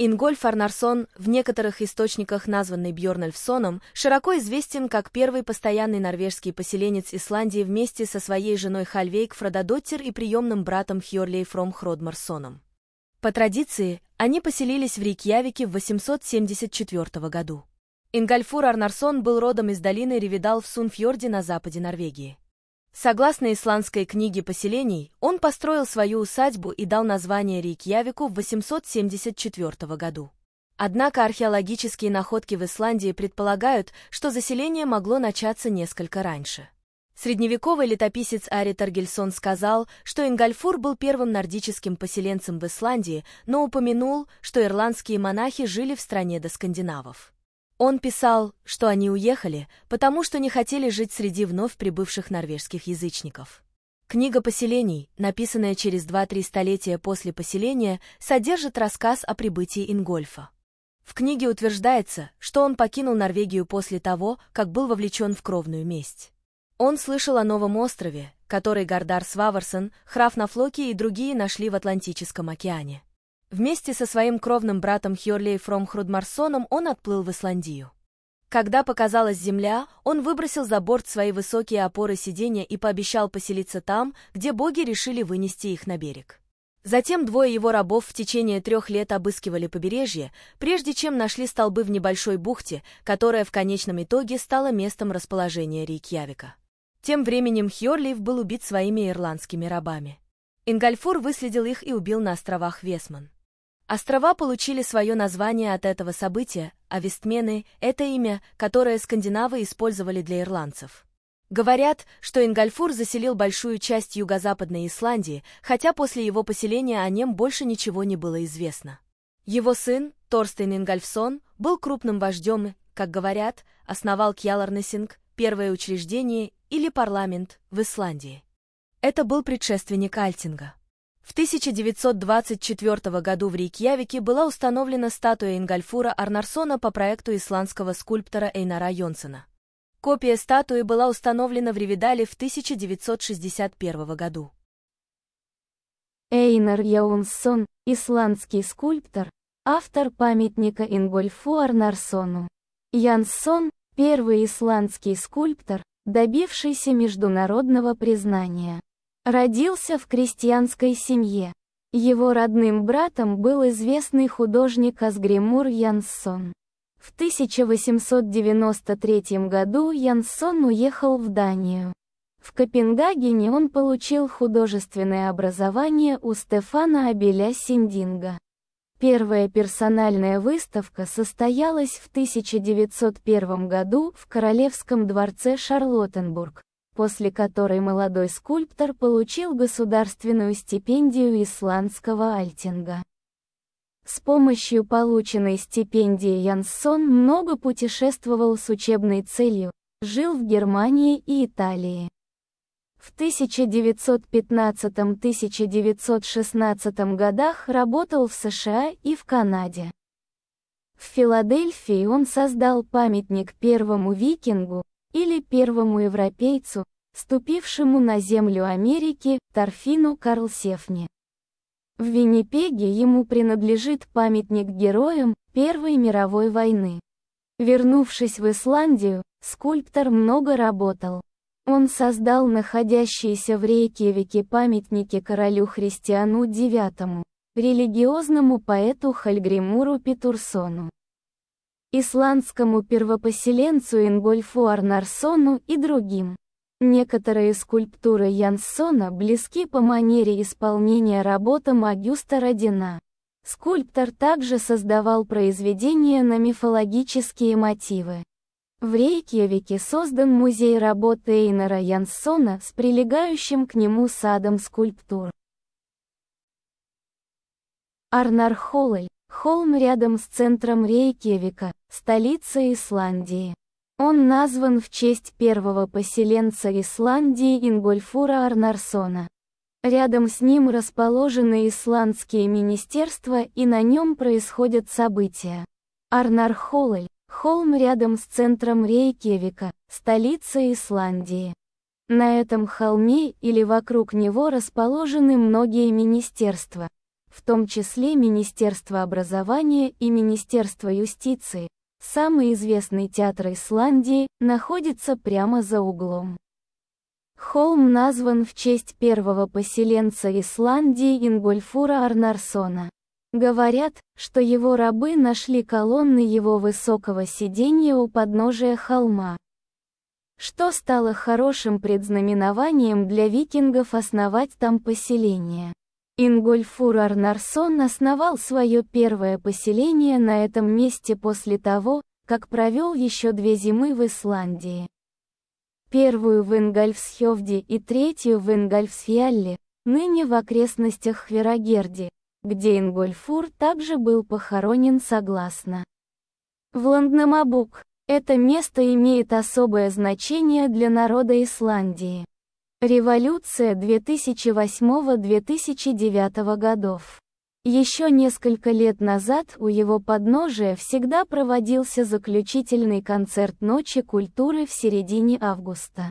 Ингольф Арнарсон, в некоторых источниках названный Бьорнальфсоном, широко известен как первый постоянный норвежский поселенец Исландии вместе со своей женой Хальвейк Фрададоттер и приемным братом Хьорлей Фром Хродмарсоном. По традиции, они поселились в Рейкьявике в 874 году. Ингольфур Арнарсон был родом из долины Ревидал в Сунфьорде на западе Норвегии. Согласно исландской книге поселений, он построил свою усадьбу и дал название Рейкьявику в 874 году. Однако археологические находки в Исландии предполагают, что заселение могло начаться несколько раньше. Средневековый летописец Ари Таргельсон сказал, что Ингальфур был первым нордическим поселенцем в Исландии, но упомянул, что ирландские монахи жили в стране до скандинавов. Он писал, что они уехали, потому что не хотели жить среди вновь прибывших норвежских язычников. Книга поселений, написанная через 2-3 столетия после поселения, содержит рассказ о прибытии Ингольфа. В книге утверждается, что он покинул Норвегию после того, как был вовлечен в кровную месть. Он слышал о новом острове, который Гардар Сваварсон, Храф Нафлоки и другие нашли в Атлантическом океане. Вместе со своим кровным братом Хьорлей Фром Хрудмарсоном он отплыл в Исландию. Когда показалась земля, он выбросил за борт свои высокие опоры сидения и пообещал поселиться там, где боги решили вынести их на берег. Затем двое его рабов в течение трех лет обыскивали побережье, прежде чем нашли столбы в небольшой бухте, которая в конечном итоге стала местом расположения Рейкьявика. Тем временем Хьорлиев был убит своими ирландскими рабами. Ингальфур выследил их и убил на островах Весман. Острова получили свое название от этого события, а Вестмены — это имя, которое скандинавы использовали для ирландцев. Говорят, что Ингальфур заселил большую часть юго-западной Исландии, хотя после его поселения о нем больше ничего не было известно. Его сын, Торстейн Ингальфсон, был крупным вождем, и, как говорят, основал Кьяларнесинг, первое учреждение или парламент в Исландии. Это был предшественник Альтинга. В 1924 году в Рейкьявике была установлена статуя Ингальфура Арнарсона по проекту исландского скульптора Эйнара Йонсена. Копия статуи была установлена в Ревидале в 1961 году. Эйнар Яунсон, исландский скульптор, автор памятника Ингольфу Арнарсону. Янсон – первый исландский скульптор, добившийся международного признания. Родился в крестьянской семье. Его родным братом был известный художник Асгримур Янсон. В 1893 году Янсон уехал в Данию. В Копенгагене он получил художественное образование у Стефана Абеля Синдинга. Первая персональная выставка состоялась в 1901 году в Королевском дворце Шарлоттенбург после которой молодой скульптор получил государственную стипендию исландского Альтинга. С помощью полученной стипендии Янсон много путешествовал с учебной целью, жил в Германии и Италии. В 1915-1916 годах работал в США и в Канаде. В Филадельфии он создал памятник первому викингу, или первому европейцу, ступившему на землю Америки, Торфину Карлсефне. В Виннипеге ему принадлежит памятник героям Первой мировой войны. Вернувшись в Исландию, скульптор много работал. Он создал находящиеся в Рейкевике памятники королю Христиану IX, религиозному поэту Хальгримуру Петурсону исландскому первопоселенцу Ингольфу Арнарсону и другим. Некоторые скульптуры Янсона близки по манере исполнения работам Агюста Родина. Скульптор также создавал произведения на мифологические мотивы. В Рейкьявике создан музей работы Эйнера Янсона с прилегающим к нему садом скульптур. Арнар Холлель, холм рядом с центром Рейкьявика, столица Исландии. Он назван в честь первого поселенца Исландии Ингольфура Арнарсона. Рядом с ним расположены исландские министерства и на нем происходят события. Арнархолль – холм рядом с центром Рейкевика, столица Исландии. На этом холме или вокруг него расположены многие министерства, в том числе Министерство образования и Министерство юстиции, Самый известный театр Исландии находится прямо за углом. Холм назван в честь первого поселенца Исландии Ингольфура Арнарсона. Говорят, что его рабы нашли колонны его высокого сиденья у подножия холма. Что стало хорошим предзнаменованием для викингов основать там поселение. Ингольфур Арнарсон основал свое первое поселение на этом месте после того, как провел еще две зимы в Исландии. Первую в Ингольфсхевде и третью в Ингольфсфиалле, ныне в окрестностях Хверогерди, где Ингольфур также был похоронен согласно. В Ланднамабук это место имеет особое значение для народа Исландии. Революция 2008-2009 годов. Еще несколько лет назад у его подножия всегда проводился заключительный концерт Ночи культуры в середине августа.